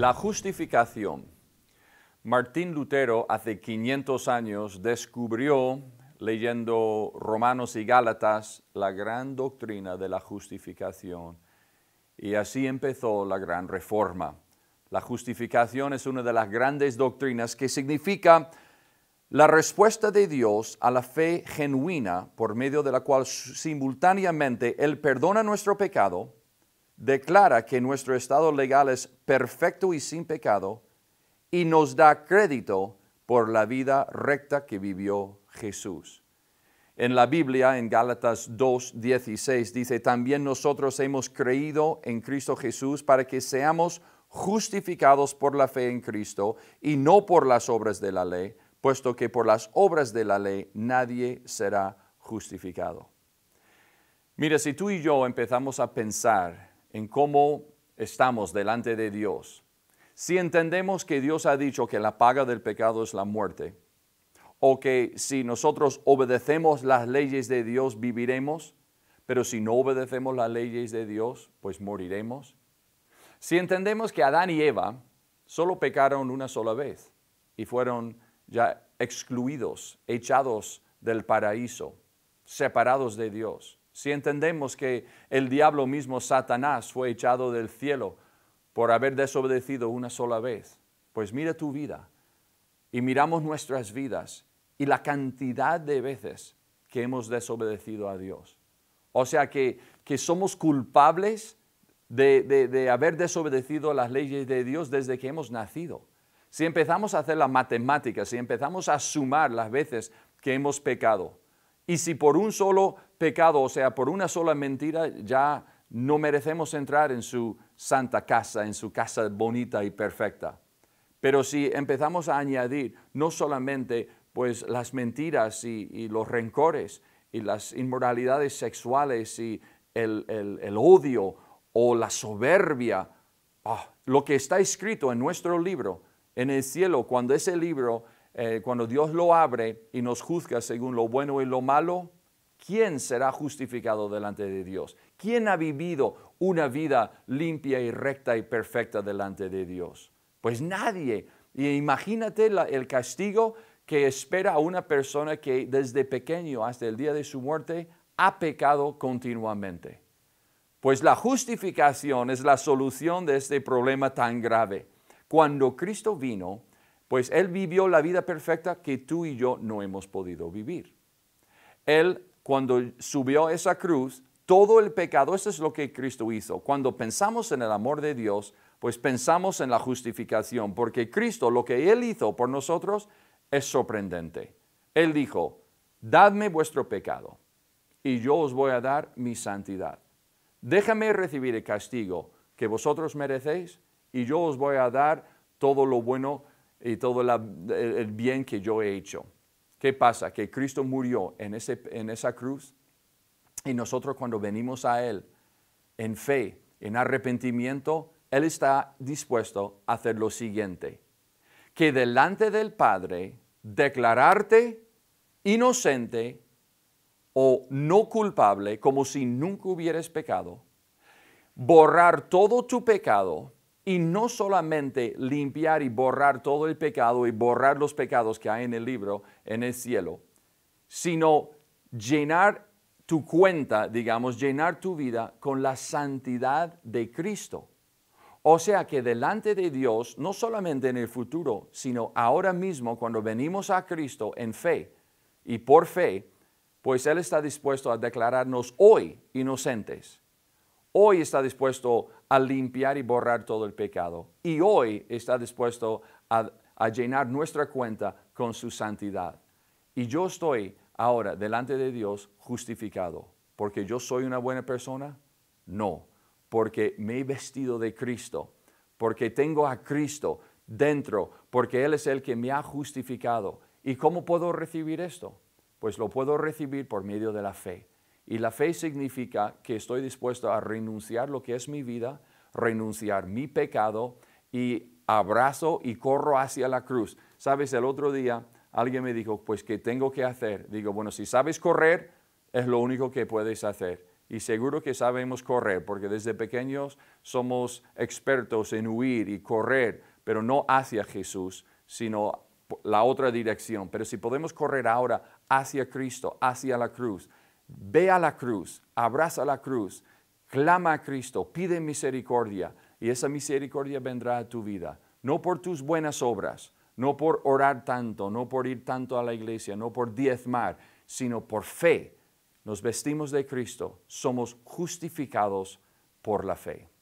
La justificación. Martín Lutero hace 500 años descubrió, leyendo Romanos y Gálatas, la gran doctrina de la justificación. Y así empezó la gran reforma. La justificación es una de las grandes doctrinas que significa la respuesta de Dios a la fe genuina por medio de la cual simultáneamente Él perdona nuestro pecado, declara que nuestro estado legal es perfecto y sin pecado y nos da crédito por la vida recta que vivió Jesús. En la Biblia, en Gálatas 2.16, dice, también nosotros hemos creído en Cristo Jesús para que seamos justificados por la fe en Cristo y no por las obras de la ley, puesto que por las obras de la ley nadie será justificado. Mira, si tú y yo empezamos a pensar en cómo estamos delante de Dios, si entendemos que Dios ha dicho que la paga del pecado es la muerte, o que si nosotros obedecemos las leyes de Dios viviremos, pero si no obedecemos las leyes de Dios, pues moriremos. Si entendemos que Adán y Eva solo pecaron una sola vez y fueron ya excluidos, echados del paraíso, separados de Dios, si entendemos que el diablo mismo, Satanás, fue echado del cielo por haber desobedecido una sola vez, pues mira tu vida y miramos nuestras vidas y la cantidad de veces que hemos desobedecido a Dios. O sea que, somos culpables de, de, haber desobedecido las leyes de Dios desde que hemos nacido. Si empezamos a hacer la matemática, si empezamos a sumar las veces que hemos pecado, y si por un solo pecado, o sea, por una sola mentira, ya no merecemos entrar en su santa casa, en su casa bonita y perfecta. Pero si empezamos a añadir no solamente pues las mentiras y, los rencores y las inmoralidades sexuales y el, odio o la soberbia, ah, lo que está escrito en nuestro libro, en el cielo, cuando ese libro eh, cuando Dios lo abre y nos juzga según lo bueno y lo malo, ¿quién será justificado delante de Dios? ¿Quién ha vivido una vida limpia y recta y perfecta delante de Dios? Pues nadie. Y imagínate el castigo que espera a una persona que desde pequeño hasta el día de su muerte ha pecado continuamente. Pues la justificación es la solución de este problema tan grave. Cuando Cristo vino, pues Él vivió la vida perfecta que tú y yo no hemos podido vivir. Él, cuando subió esa cruz, todo el pecado, eso es lo que Cristo hizo. Cuando pensamos en el amor de Dios, pues pensamos en la justificación, porque Cristo, lo que Él hizo por nosotros, es sorprendente. Él dijo, dadme vuestro pecado y yo os voy a dar mi santidad. Déjame recibir el castigo que vosotros merecéis y yo os voy a dar todo lo bueno y todo el bien que yo he hecho. ¿Qué pasa? Que Cristo murió en, ese, en esa cruz y nosotros cuando venimos a Él en fe, en arrepentimiento, Él está dispuesto a hacer lo siguiente. Que delante del Padre declararte inocente o no culpable como si nunca hubieras pecado, borrar todo tu pecado y no solamente limpiar y borrar todo el pecado y borrar los pecados que hay en el libro, en el cielo, sino llenar tu cuenta, digamos, llenar tu vida con la santidad de Cristo. O sea que delante de Dios, no solamente en el futuro, sino ahora mismo, cuando venimos a Cristo en fe y por fe, pues Él está dispuesto a declararnos hoy inocentes hoy está dispuesto a limpiar y borrar todo el pecado. Y hoy está dispuesto a, llenar nuestra cuenta con su santidad. Y yo estoy ahora delante de Dios justificado. ¿Porque yo soy una buena persona? No, porque me he vestido de Cristo, porque tengo a Cristo dentro, porque Él es el que me ha justificado. ¿Y cómo puedo recibir esto? Pues lo puedo recibir por medio de la fe. Y la fe significa que estoy dispuesto a renunciar lo que es mi vida, renunciar mi pecado y abrazo y corro hacia la cruz. Sabes, el otro día alguien me dijo, pues, ¿qué tengo que hacer? Digo, bueno, si sabes correr, es lo único que puedes hacer. Y seguro que sabemos correr, porque desde pequeños somos expertos en huir y correr, pero no hacia Jesús, sino la otra dirección. Pero si podemos correr ahora hacia Cristo, hacia la cruz, Ve a la cruz, abraza la cruz, clama a Cristo, pide misericordia y esa misericordia vendrá a tu vida. No por tus buenas obras, no por orar tanto, no por ir tanto a la iglesia, no por diezmar, sino por fe. Nos vestimos de Cristo, somos justificados por la fe.